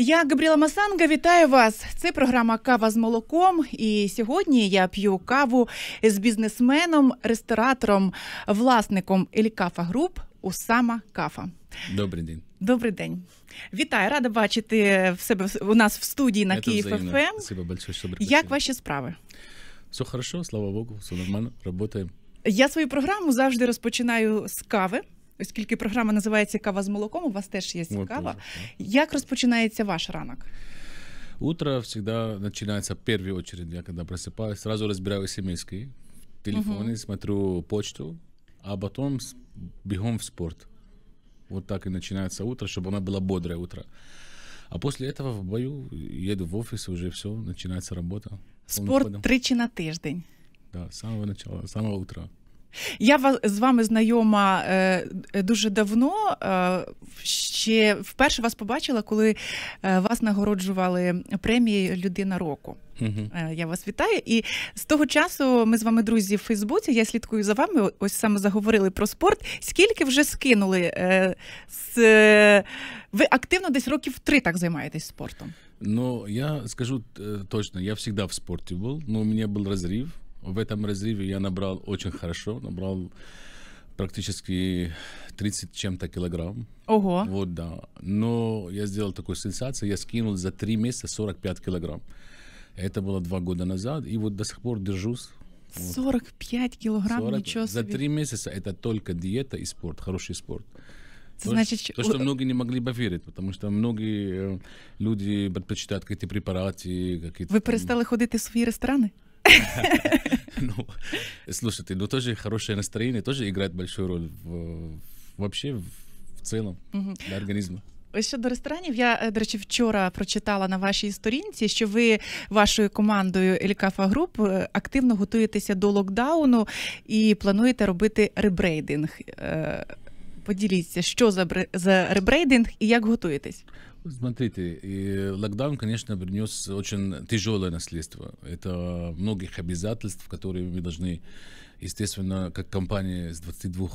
Я Габріла Масанга, вітаю вас. Це програма Кава з молоком. І сьогодні я п'ю каву з бізнесменом, ресторатором, власником Елікафа Груп Усама Кафа. Добрий день. Добрий день. Вітаю, рада бачити в себе у нас в студії на Київ ФМ. Ем». Як ваші справи? Все хорошо, слава Богу, все нормально. працюємо. Я свою програму завжди розпочинаю з кави. оскільки програма називається Кава з молоком, у вас теж є ну, кава. Як розпочинається ваш ранок? Утро всегда начинается в первую очередь, я когда просыпаюсь, сразу разбираю смс в телефоне, угу. смотрю почту, а потом бегом в спорт. Вот так и начинается утро, чтобы оно было бодрое утро. А после этого в бою еду в офис, уже все, начинается работа. Спорт тричі на тиждень. Да, с самого начала, с самого утра. Я з вами знайома е, е, дуже давно. Е, ще вперше вас побачила, коли вас нагороджували премією Людина року. Угу. Я вас вітаю. І з того часу ми з вами, друзі, в Фейсбуці. Я слідкую за вами. Ось саме заговорили про спорт. Скільки вже скинули? Ви активно десь років три так займаєтесь спортом? Ну я скажу точно, я завжди в спорті був. Ну у мене був розрив. в этом разрыве я набрал очень хорошо, набрал практически 30 чем-то килограмм. Ого. Вот, да. Но я сделал такую сенсацию, я скинул за три месяца 45 килограмм. Это было два года назад, и вот до сих пор держусь. 45 килограмм, 40. ничего себе. За три месяца это только диета и спорт, хороший спорт. То, значит, то, что многие не могли поверить, потому что многие э, люди предпочитают какие-то препараты. Какие-то... Вы перестали ходить в свои рестораны? Ну, слушайте, ну тоже хорошее настроение тоже играет большую роль в, вообще в целом для организма. Щодо ресторанів, я е, до речі, вчора прочитала на вашій сторінці, що ви вашою командою Елькафа Груп е, активно готуєтеся до локдауну і плануєте робити ребрейдинг. Е, поділіться, що за ребрейдинг і як готуєтесь? Смотрите, и локдаун, конечно, принес очень тяжелое наследство. Это многих обязательств, которые мы должны, естественно, как компания с 22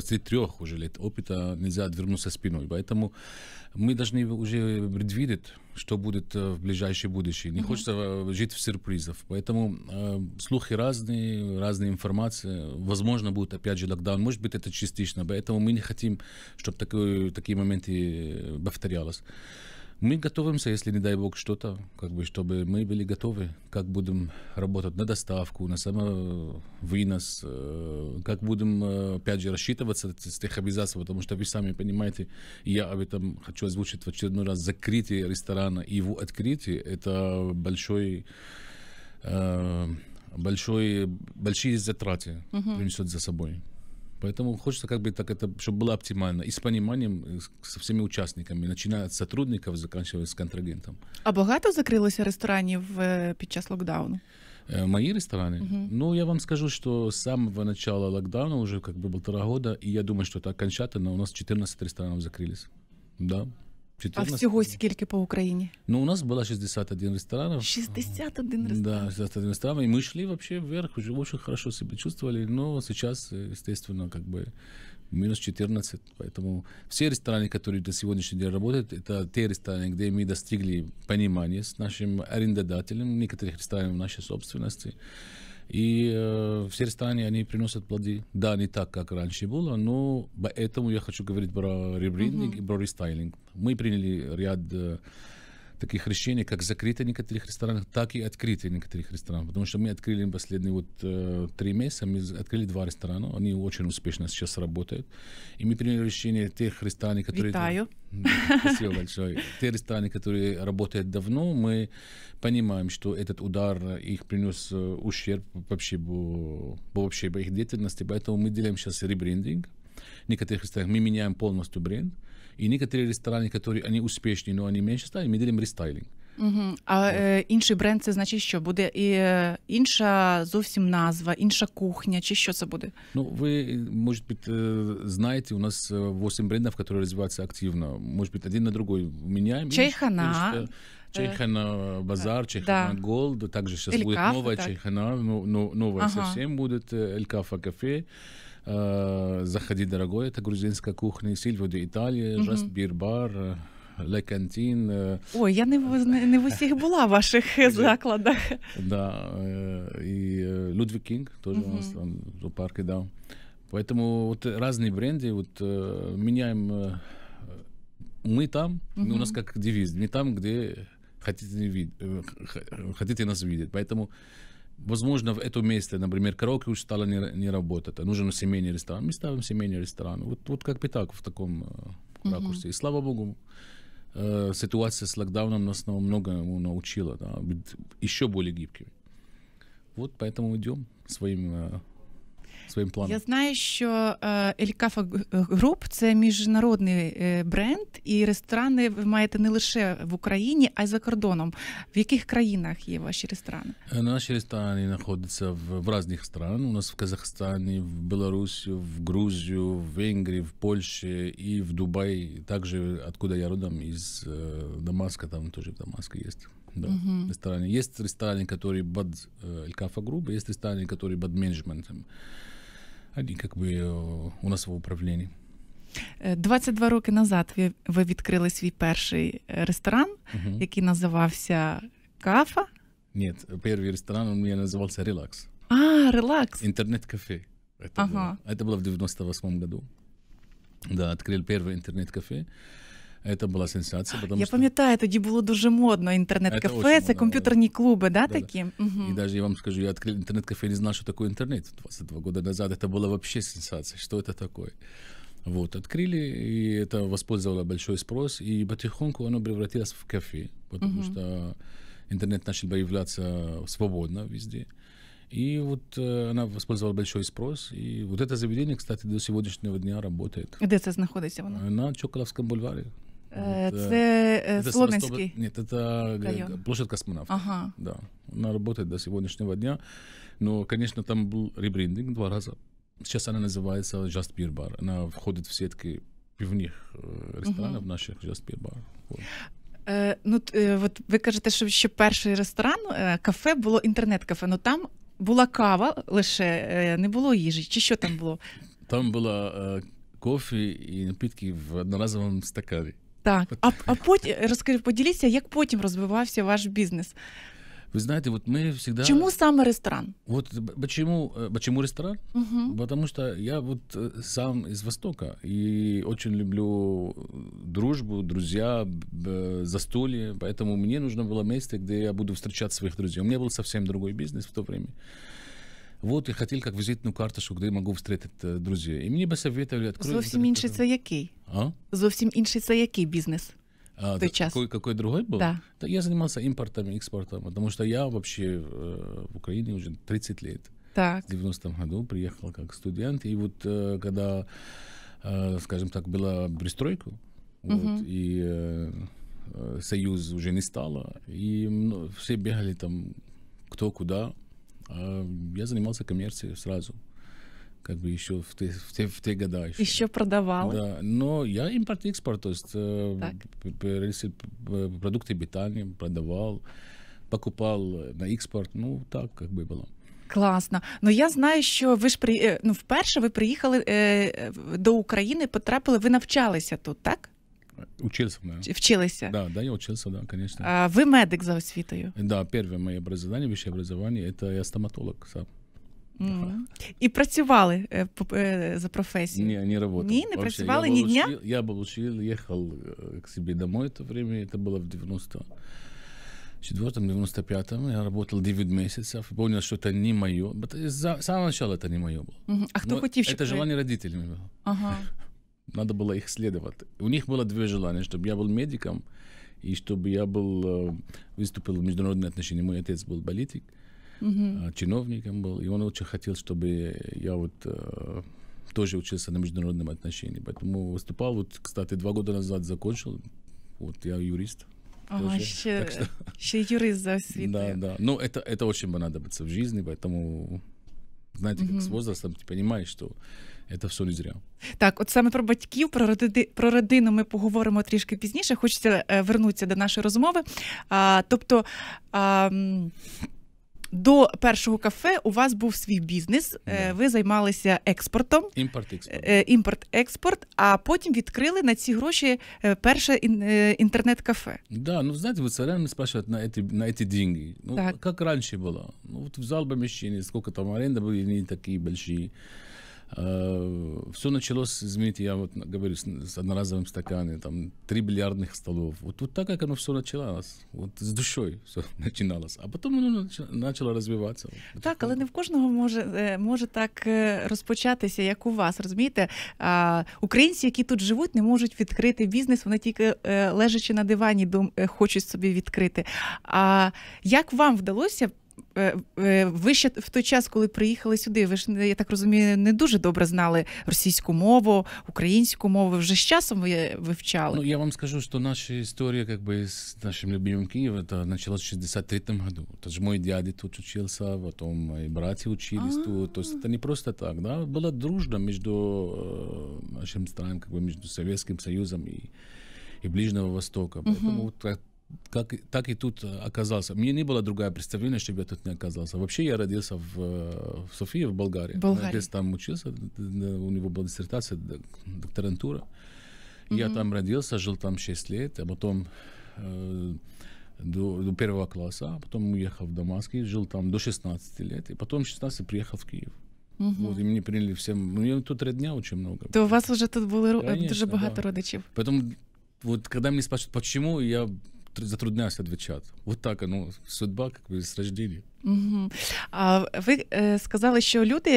23 уже лет опыта нельзя отвернуться спиной. Поэтому мы должны уже предвидеть, что будет э, в ближайшее будущее. Не mm-hmm. хочется э, жить в сюрпризов. Поэтому э, слухи разные, разные информации. Возможно, будет опять же локдаун. Может быть, это частично. Поэтому мы не хотим, чтобы такой, такие моменты э, повторялись. Мы готовимся, если не дай бог что-то, как бы, чтобы мы были готовы, как будем работать на доставку, на самовынос, э, как будем, э, опять же, рассчитываться с тех обязательств, потому что вы сами понимаете, я об этом хочу озвучить в очередной раз, закрытие ресторана и его открытие, это большой э, большой, большие затраты угу. принесет за собой. Поэтому хочется, как бы так это, чтобы было оптимально. И с пониманием со всеми участниками, начиная от сотрудников, заканчивая с контрагентом. А богато закрилося ресторанів в э, час локдауну? Э, мои рестораны? Угу. Ну, я вам скажу, что с самого начала локдауна, уже как бы полтора года, и я думаю, что это окончательно, у нас 14 ресторанов закрылись. Да, 14. А всього скільки по Україні? Ну, у нас було 61 ресторанов. 61 ресторан? Да, 61 ресторан. И мы шли вообще вверх, уже очень хорошо себя чувствовали, но сейчас, э, естественно, как бы минус 14. Поэтому все рестораны, которые до сегодняшнего дня работают, это те рестораны, где мы достигли понимания с нашим арендодателем, некоторых ресторанов нашей собственности. И э, все рестораны, они приносят плоды. Да, не так, как раньше было, но поэтому я хочу говорить про ребрендинг mm-hmm. и про рестайлинг. Мы приняли ряд э, таких решений, как закрытие некоторых ресторанов, так и открытие некоторых ресторанов. Потому что мы открыли последние вот э, три месяца, мы открыли два ресторана, они очень успешно сейчас работают. И мы приняли решение тех ресторанов, которые... Витаю. Спасибо большое. Те рестораны, которые работают давно, мы понимаем, что этот удар их принес э, ущерб вообще по, вообще по их деятельности, поэтому мы делаем сейчас ребрендинг. Некоторых ресторанов мы меняем полностью бренд. И некоторые рестораны, которые они успешні, но они меньше стали, мы делаем рестайлинг. Угу. А е, інший э, бренд це значить, що буде і э, е, інша зовсім назва, інша кухня, чи що це буде? Ну, ви, може бути, э, знаєте, у нас 8 брендів, які розвиваються активно. Може бути, один на другой міняємо. Чайхана. Чайхана Базар, Чайхана да. Голд, также сейчас Эль будет новая так. Чайхана, новая ага. совсем будет, Эль Кафе Кафе. Э, заходи, дорогой, это грузинская кухня, Сильво де Італія, Жаст Бірбар. Лекантін. Ой, я не в не, не в усіх була в ваших закладах. Да, і Людві Кінг теж у нас там парке дав. Поэтому вот разные бренды, вот э, меняем э, мы там, угу. у нас как девиз, не там, где хотите, хотите нас видеть. Поэтому Возможно, в этом месте, например, караоке уже стало не, не работать, а нужен семейный ресторан. Мы ставим семейный ресторан. Вот, вот как бы так, в таком э, ракурсе. Mm-hmm. И слава богу, э, ситуация с локдауном нас многому научила, да, быть еще более гибкими. Вот поэтому идем своим э, своїм планом? Я знаю, що Елькафа э, Груп э, це міжнародний э, бренд, і ресторани ви маєте не лише в Україні, а й за кордоном. В яких країнах є ваші ресторани? Наші ресторани знаходяться в, в різних странах. У нас в Казахстані, в Білорусі, в Грузію, в Венгрії, в Польщі і в Дубаї. Також откуда я родом, із Дамаска, там теж в Дамаску є. да, Uh-huh. ресторане. Есть рестораны, которые под э, Элькафа Групп, есть рестораны, которые под менеджментом как бы, э, у нас в управлінні. 22 роки назад ви, ви відкрили свій перший ресторан, угу. який називався Кафа. Ні, перший ресторан у мене називався Релакс. А, Релакс. Интернет-кафе. Это, ага. было, это было в 98 году. Да, открыли первый интернет-кафе. Это была сенсация. потому я пам'ятаю, тоді было очень модно интернет кафе это комп'ютерні клубы, да, да такі? Да. Угу. І даже я вам скажу, я открыл интернет-кафе, не знал, что такое интернет 22 года назад. Это было вообще сенсация, что это такое. Вот, открыли, и это воспользовало большой спрос, и потихоньку оно превратилось в кафе, потому угу. что интернет начал появляться свободно везде. И вот э, она воспользовала большой спрос. И вот это заведение, кстати, до сегодняшнего дня работает. Где это находится оно? Э, на Чоколовском бульваре. Це э, э, э, Сломенский? Нет, это Район. площадь космонавтов. Ага. Да. Она работает до сьогоднішнього дня. Но, конечно, там був ребрендинг два рази. Зараз вона називається Just Beer Bar. Вона входить в сетки пивных ресторанів, угу. наших Just Beer Bar. ну, от ви кажете, що ще перший ресторан, кафе було інтернет-кафе. але там була кава лише, не було їжі. Чи що там було? Там була кофе і напитки в одноразовому стакані. А, так, а а потім розкажи, поділіться, як потім розвивався ваш бізнес. Вы знаете, вот мы всегда... Чему сам ресторан? Вот почему, э, почему ресторан? Угу. Потому что я вот э, сам из Востока и очень люблю э, дружбу, друзья, застолье, поэтому мне нужно было место, где я буду встречать своих друзей. У меня был совсем другой бизнес в то время вот я хотел как визитную карточку, где могу встретить э, друзей. И мне посоветовали открыть... Зовсім інший це який? А? Зовсім інший це який бізнес? А, той час. Какой, какой другой был? Да. да. Я занимался импортом и экспортом, потому что я вообще э, в Украине уже 30 лет. Так. В 90-м году приехал как студент, и вот э, когда, э, скажем так, была пристройка, вот, угу. и э, э, союз уже не стало, и ну, все бегали там кто куда, Я занимался коммерцией сразу, как бы еще в те, в те, в те года. Еще, еще продавал. Да, но я импорт-экспорт, то есть э, так. продукты питания продавал, покупал э, на экспорт, ну так как бы было. Класно. Ну я знаю, що ви ж при э, ну вперше ви приїхали е, до України, потрапили, ви навчалися тут, так? Учился, да. Вчилися? Да, да, я учился, да, конечно. А ви медик за освітою? Да, первое моє образование, высшее образование, это я стоматолог сам. Mm. Ага. працювали э, э, за профессию? Не, не работал. Не, не працювали ні дня? Учил, я был учил, ехал э, к себе домой это время, это было в 90 четвертом, 95-м я работал 9 месяцев, понял, что это не мое. Э, с самого начала это не мое было. Uh-huh. А кто Но хотел? Это желание родителей было. Uh-huh. надо было их следовать. У них было две желания, чтобы я был медиком и чтобы я был, э, выступил в международные отношения. Мой отец был политик, mm-hmm. чиновником был, и он очень хотел, чтобы я вот э, тоже учился на международном отношении. Поэтому выступал, вот, кстати, два года назад закончил, вот я юрист. А ще, так что... ще юрист за освітою. Да, да. Ну, это, это очень понадобится в жизни, поэтому знаєте, як з возрастом ти розумієш, що це все не зря. Так, от саме про батьків, про роди, про родину ми поговоримо трішки пізніше. Хочеться е, вернутися до нашої розмови. А, Тобто. А, до першого кафе у вас був свій бізнес, yeah. Е, ви займалися експортом, імпорт-експорт, е, е, імпорт-експорт, а потім відкрили на ці гроші перше інтернет-кафе. Да, ну знаете, вы реально спрашивают на эти, на ці деньги. Ну, так. как раньше было? Ну, вот в зал помещения, сколько там аренда були, не такі большие. Е, все началось, извините, я вот говорю, с одноразовым стаканом, там, три бильярдных столов. Вот, вот так, как оно все начиналось, вот с душой все начиналось. А потом воно почало розвиватися. Так, але не в кожного може е, може так е, розпочатися, як у вас, розумієте? Українці, які тут живуть, не можуть відкрити бізнес, вони тільки лежачи на дивані, хочуть собі відкрити. А як вам вдалося Е, е, ви ще в той час, коли приїхали сюди, ви ж я так розумію, не дуже добре знали російську мову, українську мову. Ви вже з часом ви вивчали. Ну я вам скажу, що наша історія, якби з нашим любимим Києвом, це почалось в 63-му году. Тож мій дяді тут вчився, потім мої браті вчились тут. Тобто це не просто так, да? Була дружба між е, нашим странами, між Совєтським Союзом і и Ближнего Востока. Поэтому как, так и тут э, оказался. Мне не было другое представление, чтобы я тут не оказался. Вообще я родился в, э, в Софии, в Болгарии. Болгарии. Отец там учился, у него была диссертация, докторантура. Mm-hmm. Я там родился, жил там 6 лет, а потом э, до, до первого класса, а потом уехал в Дамаск и жил там до 16 лет, и потом 16 приехал в Киев. Угу. Вот, і мені прийняли всім. Ну, я тут родня дуже много. То у вас уже тут было, э, Конечно, дуже багато да. родичів. Потім, от, коли мені спрашивают, почему, я затруднялся отвечать. Вот так ну судьба, как бы с Угу. А ви е, сказали, що люди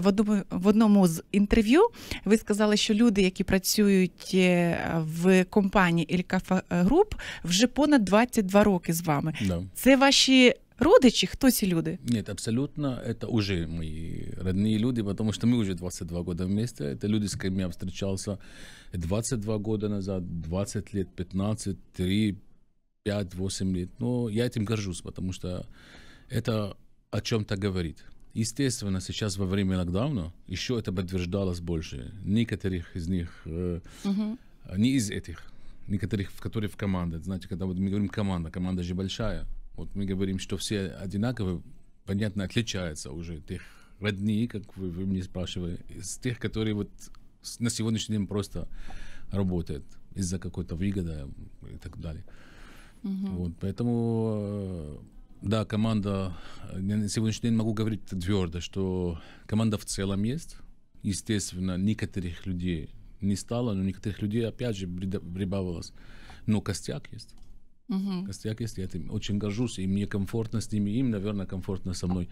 в одному в одному з інтерв'ю ви сказали, що люди, які працюють е, в компанії Ількафа е, Груп, вже понад 22 роки з вами. Да. Це ваші родичі? Хто ці люди? Ні, абсолютно, це вже мої родні люди, тому що ми вже 22 роки місті. Це люди, з ким я зустрічався 22 роки назад, 20 років, 15, 3, 5-8 лет. Но я этим горжусь, потому что это о чем-то говорит. Естественно, сейчас во время локдауна еще это подтверждалось больше. Некоторых из них, угу. не из этих, некоторых, в которые в команде, Знаете, когда вот мы говорим команда, команда же большая. Вот мы говорим, что все одинаковые, понятно, отличаются уже тех родни, как вы, вы мне спрашивали, из тех, которые вот на сегодняшний день просто работают из-за какой-то выгоды и так далее. Угу. Вот, поэтому, э, да, команда, на сегодняшний день могу говорить твердо, что команда в целом есть. Естественно, некоторых людей не стало, но некоторых людей опять же прибавилось. Но костяк есть. Угу. Костяк есть, я этим очень горжусь, и мне комфортно с ними, им, наверное, комфортно со мной.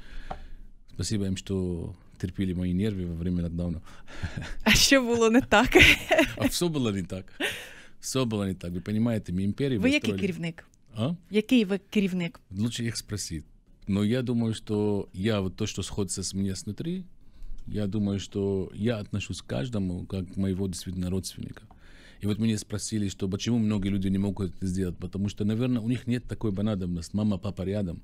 Спасибо им, что терпели мои нервы во время локдауну. А что было не так? А все было не так. Все было не так. вы понимаете, ми імперію Ви який керівник? А? Який ви керівник? Лучше их спросить. Но я думаю, что я вот то, что сходится с меня снутри, я думаю, что я отношусь к каждому как моего действительно родственника. И вот меня спросили, что почему многие люди не могут это сделать, потому что, наверное, у них нет такой бы Мама, папа рядом.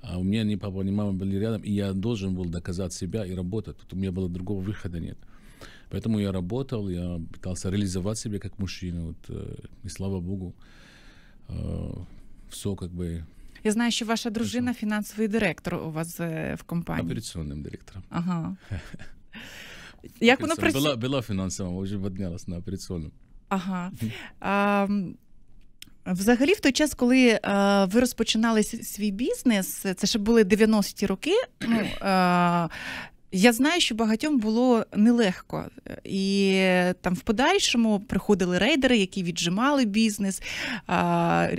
А у меня ни папа, ни мама были рядом, и я должен был доказать себя и работать. Тут у меня было другого выхода нет. Поэтому я работал, я пытался реализовать себя как мужчина. Вот, э, и слава богу, э, все как бы я знаю, що ваша дружина фінансовий директор у вас е, в компанії. Операційним директором. Ага. Як воно працює? Була, була фінансова, вже віднялась на операційному. Ага. А, Взагалі, в той час, коли а, е, ви розпочинали свій бізнес, це ще були 90-ті роки. Ну, а, е, я знаю, що багатьом було нелегко, е, і е, там в подальшому приходили рейдери, які віджимали бізнес,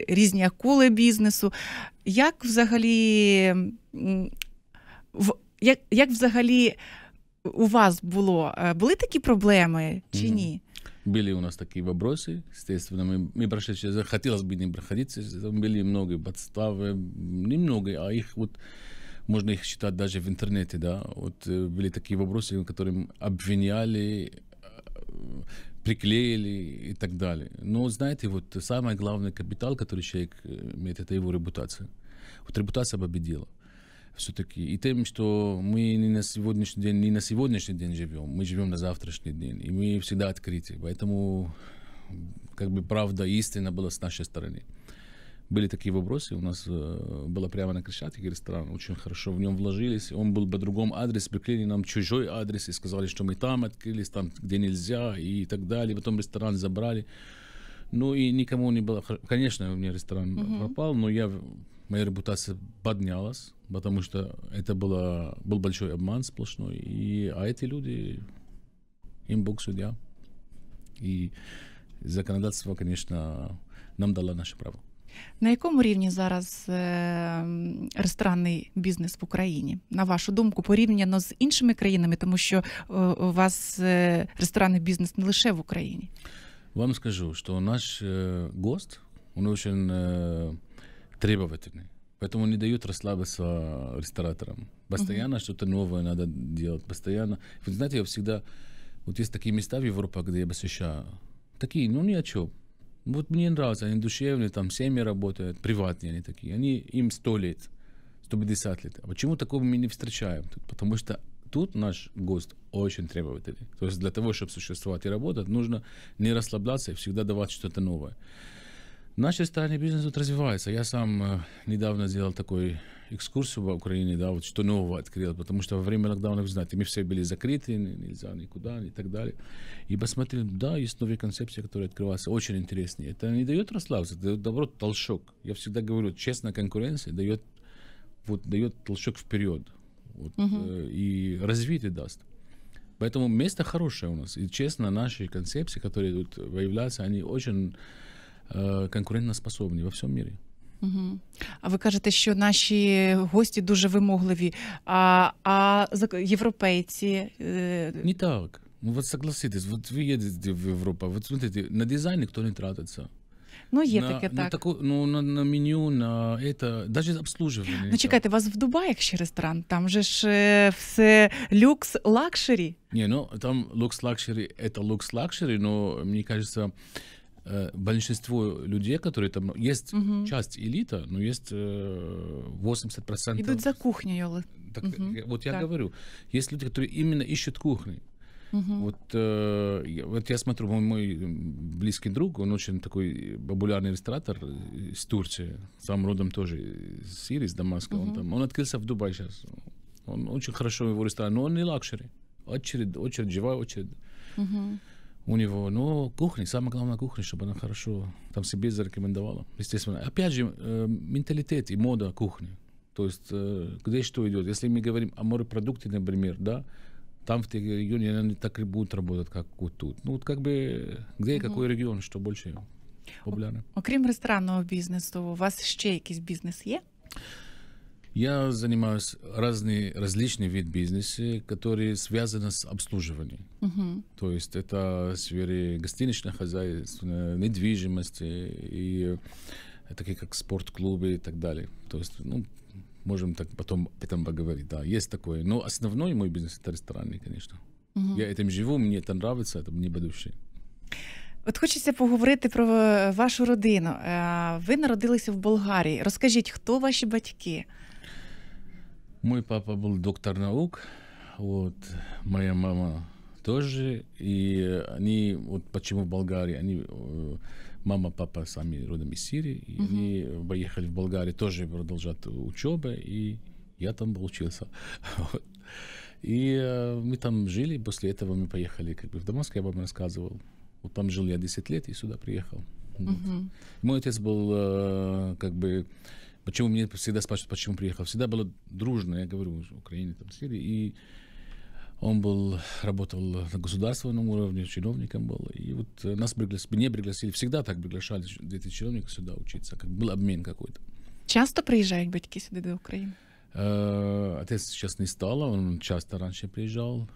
різні акули бізнесу. Як взагалі як, як взагалі у вас було? Е, були такі проблеми чи ні? Были у нас такі вопросы, Звісно, мы, мы прошли через, хотелось бы не проходить, были многие подставы, немного, а их вот можно их считать даже в интернете, да, вот э, были такие вопросы, которым обвиняли, э, приклеили и так далее. Но, знаете, вот самый главный капитал, который человек э, имеет, это его репутация. Вот репутация победила все-таки. И тем, что мы не на сегодняшний день, не на сегодняшний день живем, мы живем на завтрашний день, и мы всегда открыты. Поэтому как бы правда истина была с нашей стороны были такие вопросы. У нас э, было прямо на Крещатике ресторан. Очень хорошо в нем вложились. Он был по другому адрес. Приклеили нам чужой адрес и сказали, что мы там открылись, там, где нельзя и так далее. Потом ресторан забрали. Ну и никому не было... Конечно, у меня ресторан uh-huh. пропал, но я... Моя репутация поднялась, потому что это было, был большой обман сплошной. И, а эти люди, им Бог судья. И законодательство, конечно, нам дало наше право. На якому рівні зараз ресторанний бізнес в Україні? На вашу думку, порівняно з іншими країнами, тому що у вас ресторанный бизнес не лише в Украине. Вам скажу, что наш гост он очень требовательный. Поэтому не дают расслабиться рестораторам. Постоянно uh-huh. что-то новое надо делать. Постоянно. Вы знаете, я всегда... Вот есть такие места в Европе, где я посещаю. Такие, ну ни о чем. Вот мне нравится, они душевные, там семьи работают, приватные они такие. Они им 100 лет, 150 лет. А почему такого мы не встречаем? Потому что тут наш гость очень требовательный. То есть для того, чтобы существовать и работать, нужно не расслабляться и всегда давать что-то новое. Наши стороны бизнес вот развивается. Я сам э, недавно сделал такой экскурсию в Украине, да, вот что нового открыл, потому что во время локдауна, вы знаете, мы все были закрыты, нельзя никуда и так далее. И посмотрели, да, есть новые концепции, которые открываются, очень интересные. Это не дает расслабиться, это дает, наоборот, толчок. Я всегда говорю, честная конкуренция дает, вот, дает толчок вперед. Вот, угу. э, и развитие даст. Поэтому место хорошее у нас. И честно, наши концепции, которые тут выявляются, они очень Э, конкурентоспособні во всьому світі. Угу. А ви кажете, що наші гості дуже вимогливі, а а європейці не так. Ну вот согласитесь, вот вы едете в Европу, вот смотрите, на дизайн ніхто не тратится? Ну, є на, таке на так. Таку, ну, на, на меню, на это, даже обслуживание. Ну, чекайте, у вас в Дубаях ще ресторан, там же ж все люкс лакшери. Не, ну там люкс лакшери это люкс лакшери, но мне кажется, Э, большинство людей, которые там... Ну, есть угу. часть элита, но есть 80%... Э, Идут за кухней, Йола. Так, угу. Вот я так. говорю, есть люди, которые именно ищут кухни. Угу. Вот, э, я, вот я смотрю, мой, мой близкий друг, он очень такой популярный ресторатор из Турции, сам родом тоже из Сирии, из Дамаска. Угу. Он, там, он открылся в Дубае сейчас. Он очень хорошо его ресторан, но он не лакшери. Очередь, очередь, живая очередь. Угу у него, но ну, кухня, самое главное кухня, чтобы она хорошо там себе зарекомендовала, естественно. Опять же, э, менталитет и мода кухни. То есть, э, где что идет. Если мы говорим о морепродукте, например, да, там в тех регионе они так и будут работать, как вот тут. Ну, вот как бы, где угу. какой регіон, що більше популярний. Окрім ресторанного бізнесу, у вас ще якийсь бізнес є? Я занимаюсь разные, различные вид бизнеса, которые связаны с обслуживанием. Uh-huh. То есть это в гостиничного хозяйства, недвижимости и э, такие как спортклубы и так далее. То есть, ну, можем так потом об этом поговорить. Да, есть такое. Но основной мой бизнес это рестораны, конечно. Uh-huh. Я этим живу, мне это нравится, это мне по От хочеться поговорити про е, вашу родину. Е, ви народилися в Болгарії. Розкажіть, хто ваші батьки? Мой папа был доктор наук, вот, моя мама тоже, и они, вот почему в Болгарии, они, э, мама, папа сами родом из Сирии, и угу. они поехали в Болгарию тоже продолжать учебу, и я там получился, Вот. И э, мы там жили, после этого мы поехали как бы в Дамаск, я вам рассказывал. Вот там жил я 10 лет и сюда приехал. Вот. Угу. Мой отец был э, как бы Почему мне всегда спрашивают, почему приехал? Всегда было дружно, я говорю, в Украине, там, в Сирии. И он был, работал на государственном уровне, чиновником был. И вот э, нас пригласили, не пригласили, всегда так приглашали 2000 чиновников сюда учиться. Как был обмен какой-то. Часто приезжают батьки сюда до Украины? Э, отец сейчас не стало, он часто раньше приезжал.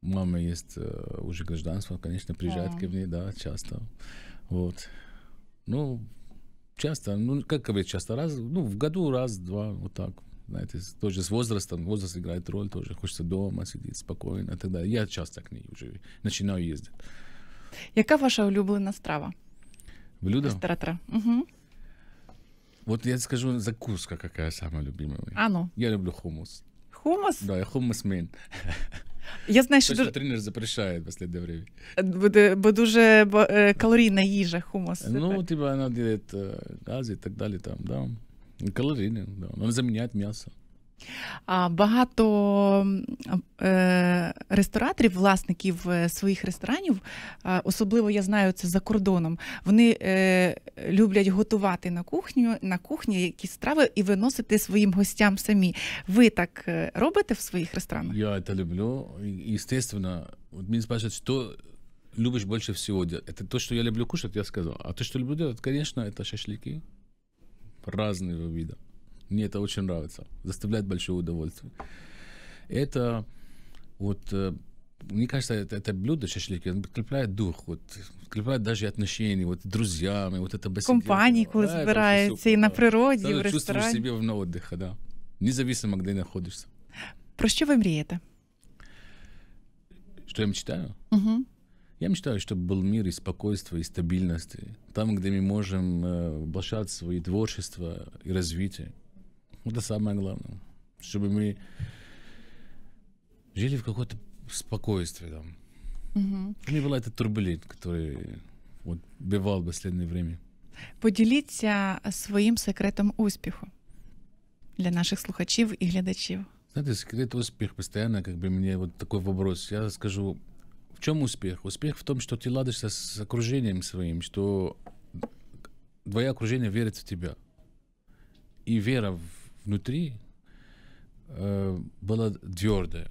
Мама есть э, уже гражданство, конечно, приезжает а а ко мне, да, часто. Вот. Ну, часто, ну, как говорить часто, раз, ну, в году раз-два, вот так. Знаете, тоже с возрастом, возраст играет роль тоже. Хочется дома сидеть спокойно и так Я часто к ней уже начинаю ездить. Яка ваша улюблена страва? Блюдо? Рестратора. Угу. Вот я скажу, закуска какая самая любимая. А ну? Я люблю хумус. Хумус? Да, я хумус мен. Я знаю, що дуже... тренер запрещає в останнє время. Бо, дуже бо, е, калорійна їжа, хумус. Ну, типа, вона дає е, гази і так далі. там, да. Калорійне, да. Вона заміняє м'ясо. Багато е, рестораторів, власників е, своїх ресторанів, особливо я знаю це за кордоном. Вони е, люблять готувати на кухню, на кухні якісь страви і виносити своїм гостям самі. Ви так робите в своїх ресторанах? Я це люблю. І, от мені спрашивают, що любиш більше всього. делать? Это то, я люблю кушати, я сказав. А те, що люблю це конечно, это шашлыки разного вида. Мне это очень нравится. Заставляет большое удовольствие. Это вот э, мне кажется, это, это блюдо шашлыки крепляет дух, вот, крепляет даже отношения вот, с друзьями, вот это беседа. Компании, куда да, собираетесь, и на природе да, в ресторані. Чувствуешь себе на отдыха, да. Независимо, где находишься. Про что вы мрієте? Что я мечтаю? Угу. Я мечтаю, чтобы был мир и спокойствие, и стабильность. Там, где мы можем э, свои творчество и развитие. Это самое главное. Чтобы мы жили в какой-то спокойствии там. Угу. Не было этот турбулент, который вот, бывал в последнее время. Поделиться а, своим секретом успеха для наших слухачів и глядачів. Знаете, секрет успеха постоянно, как бы мне вот такой вопрос. Я скажу, в чем успех? Успех в том, что ты ладишься с окружением своим, что твое окружение верит в тебя. И вера в внутри э, была твердая.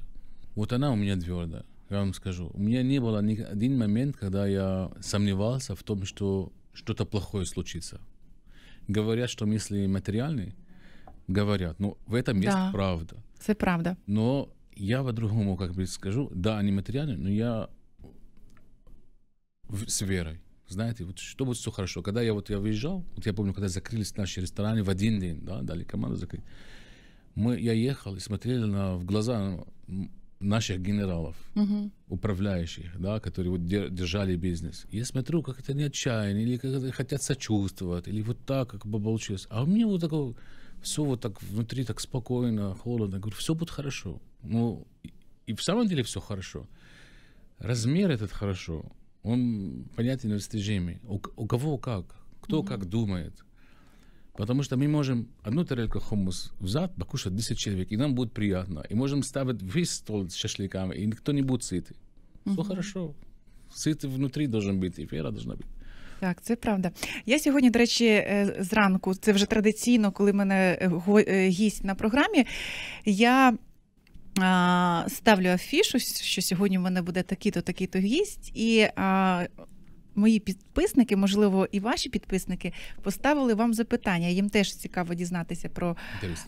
Вот она у меня твердая, я вам скажу. У меня не было ни один момент, когда я сомневался в том, что что-то плохое случится. Говорят, что мысли материальные, говорят, но в этом есть да, правда. Это правда. Но я по-другому как бы скажу, да, они материальные, но я с верой знаете, вот что будет все хорошо. Когда я вот я выезжал, вот я помню, когда закрылись наши рестораны в один день, да, дали команду закрыть. Мы, я ехал и смотрел на, в глаза наших генералов, угу. управляющих, да, которые вот держали бизнес. Я смотрю, как это не отчаянно, или как это хотят сочувствовать, или вот так, как бы получилось. А у меня вот такое, все вот так внутри так спокойно, холодно. Я говорю, все будет хорошо. Ну, и, и в самом деле все хорошо. Размер этот хорошо, он понятен и растяжимый. У, у кого как, кто mm-hmm. как думает. Потому что мы можем одну тарелку хумус взять, покушать 10 человек, и нам будет приятно. И можем ставить весь стол с шашликами, и никто не будет сытый. Mm-hmm. Все хорошо. Сытый внутри должен быть, и вера должна быть. Так, це правда. Я сьогодні, до речі, е, зранку це вже традиційно, коли мене е, е, гість на програмі. Я а, ставлю афішу, що сьогодні в мене буде такий-то, такий-то гість. і... А, Мої підписники, можливо, і ваші підписники поставили вам запитання. Їм теж цікаво дізнатися про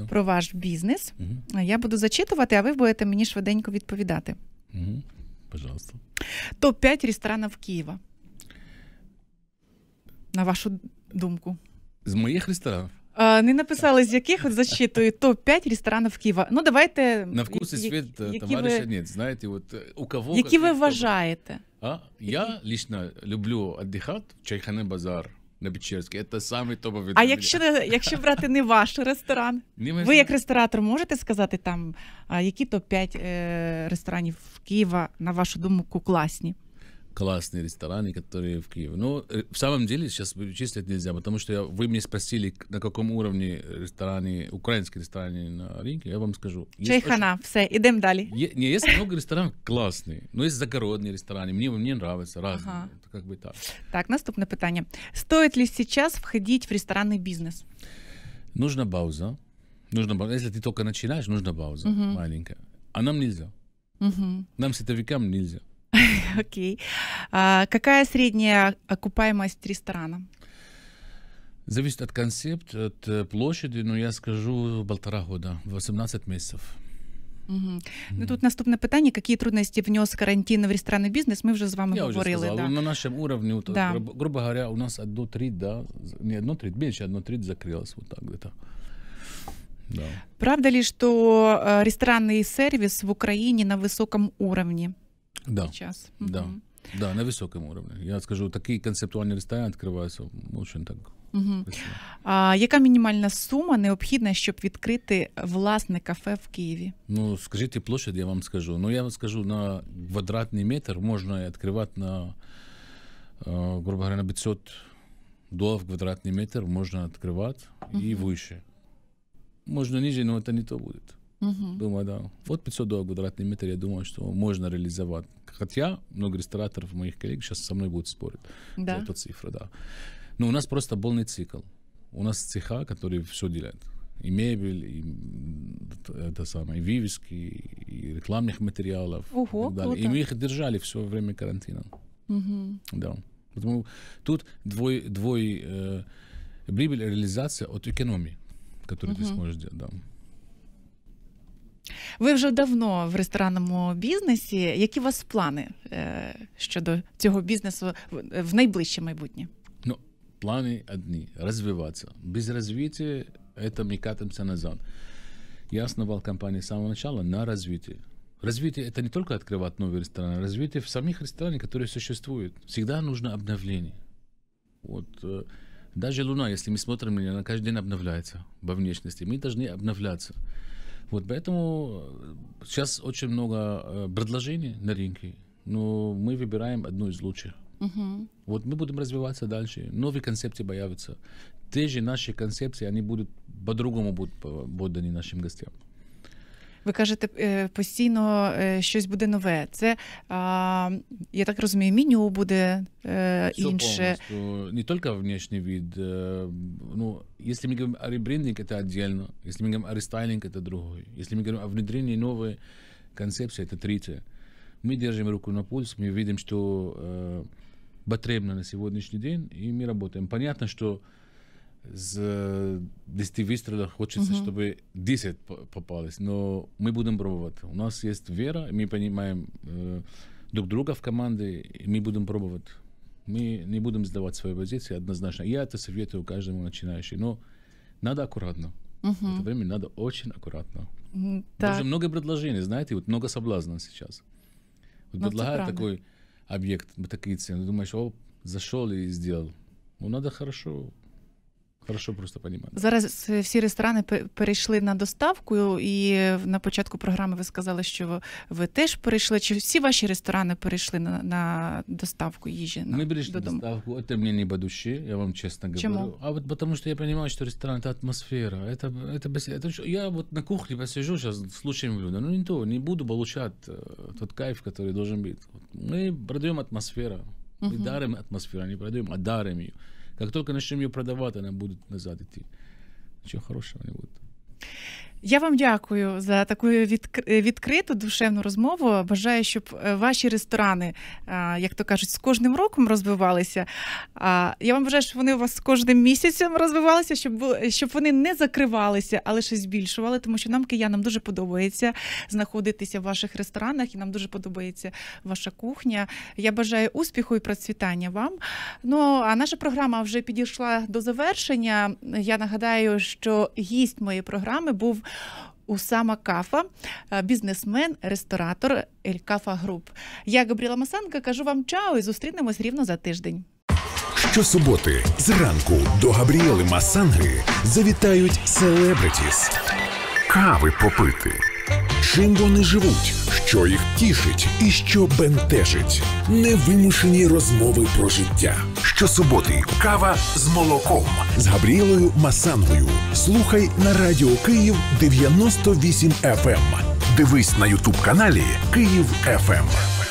про ваш бізнес. Угу. Я буду зачитувати, а ви будете мені швиденько відповідати. Угу. Пожалуйста. топ 5 ресторанів Києва. На вашу думку. З моїх ресторанів? Не написали з яких от зачитую топ-5 ресторанов Києва. Ну давайте на вкус і світ е, товариша ви... нет, знаєте, от е, у кого які ви вважаєте? А я лично люблю аддихат в Чайхане Базар. На Печерській. це саме топові. А якщо якщо брати не ваш ресторан, ви як ресторатор можете сказати там, які топ-5 е, ресторанів Києва на вашу думку класні? классные рестораны, которые в Киеве. Но ну, э, в самом деле сейчас перечислить нельзя, потому что я, вы мне спросили, на каком уровне рестораны, украинские рестораны на рынке, я вам скажу. Чайхана, очень... все, идем далее. Е... Не, есть много ресторанов классные, но есть загородные рестораны, мне, мне нравятся разные. Ага. Как бы так. Так, наступное питание. Стоит ли сейчас входить в ресторанный бизнес? Нужна пауза. Нужна пауза. если ты только начинаешь, нужна пауза угу. маленькая. А нам нельзя. Угу. Нам сетовикам нельзя. Окей. А, какая средняя окупаемость ресторана? Зависит от концепта, от э, площади, но я скажу полтора года, 18 месяцев. Угу. Ну тут наступне питання: які трудності внес карантин в ресторанний бізнес? Ми вже з вами я говорили. Вже да. На нашому рівні, э, да. грубо, говоря, у нас одно треть, да, не одно треть, меньше одно треть закрилось вот так где-то. Да. Правда ли, что э, ресторанный сервис в Украине на высоком уровне? да. сейчас. Да. Угу. Да, на высоком уровне. Я скажу, такие концептуальные рестораны открываются очень так. Угу. А, яка мінімальна сума необхідна, щоб відкрити власне кафе в Києві? Ну, скажіть площадь, я вам скажу. Ну, я вам скажу, на квадратний метр можна відкривати на, грубо говоря, на 500 долларов квадратный метр можно открывать uh-huh. и выше. Можно ниже, но это не то будет. Угу. Думаю, да. Вот 500 долларов квадратный метр, я думаю, что можно реализовать. Хотя много рестораторов, моих коллег сейчас со мной будут спорить да. за эту цифру, да. Но у нас просто полный цикл. У нас цеха, которые все делают: И мебель, и это самое, и вывески, и рекламных материалов. Ого, и, круто. и мы их держали все время карантина. Угу. Да. Поэтому тут двой, двой э, прибыль реализация от экономии, которую угу. ты сможешь делать. Да. Ви вже давно в ресторанному бізнесі. Які у вас плани щодо цього бізнесу в найближче майбутнє? Ну, плани одні розвиватися. Без розвитку это мы катимся назад. Я основал компанию с самого начала на развитии. Развитие это не только открывать новые рестораны, развитие в самих ресторанах, которые существуют. Всегда нужно обновление. Вот э, даже Луна, если мы смотрим, она каждый день обновляется во внешности. Мы должны обновляться. Вот поэтому э, сейчас очень много э, предложений на рынке, но мы выбираем одну из лучших. Угу. Вот мы будем развиваться дальше, новые концепции появятся. Те же наши концепции, они будут по-другому будут поданы нашим гостям. Ви кажете, постійно щось буде нове. Це а, я так розумію, меню буде інше. Не тільки внешній вид. Ну, якщо ми говоримо о ребрендинг, це віддільно. Якщо ми говоримо о рестайлинг, це другое. Якщо ми говоримо о внедренні нової концепции, это третье. Мы держим руку на пульс, мы видим, что э, потребно на сегодняшний день, и мы работаем. Понятно, что э, за 10 выстрелов хочется, угу. чтобы 10 попалось. Но мы будем пробовать. У нас есть вера, мы понимаем э, друг друга в команде, и мы будем пробовать. Мы не будем сдавать свои позиции однозначно. Я это советую каждому начинающему. Но надо аккуратно. Угу. В это время надо очень аккуратно. Так. Даже много предложений, знаете, вот много соблазнов сейчас. Вот Но ну, предлагают такой объект, такие цены. Думаешь, о, зашел и сделал. Ну, надо хорошо Хорошо, просто понимати. Зараз е, всі ресторани перейшли на доставку, і на початку програми ви сказали, що ви теж перейшли. Чи всі ваші ресторани перейшли на на доставку їжі? На, Ми перейшли на доставку. Это мне не по я вам чесно говорю. Чему? А вот потому что я розумію, що ресторан це атмосфера. Это, это, это, я вот на кухне посижу сейчас, слушаем блюдо. Ну не то, не буду получать е, тот кайф, который должен быть. Ми продаємо атмосферу. Мы uh -huh. атмосферу, не продаємо, а дарим ее. Как только начнем ее продавать, она будет назад идти. Ничего хорошего не будет. Я вам дякую за таку відкриту душевну розмову. Бажаю, щоб е, ваші ресторани, е, як то кажуть, з кожним роком розвивалися. А Я вам бажаю, щоб вони у вас з кожним місяцем розвивалися, щоб щоб вони не закривалися, а лише збільшували, тому що нам киянам дуже подобається знаходитися в ваших ресторанах, і нам дуже подобається ваша кухня. Я бажаю успіху і процвітання вам. Ну а наша програма вже підійшла до завершення. Я нагадаю, що гість моєї програми був. Усама Кафа, е, бізнесмен, ресторатор Елькафа Груп. Я Габріла Масанка кажу вам чао і зустрінемось рівно за тиждень. Щосуботи зранку до Габріели Масанги завітають селебритіс. Кави попити чим вони живуть, що їх тішить і що бентежить. Невимушені розмови про життя. Щосуботи кава з молоком з Габріелою Масангою. Слухай на радіо Київ 98 FM. Ем. Дивись на Ютуб каналі Київ ФМ.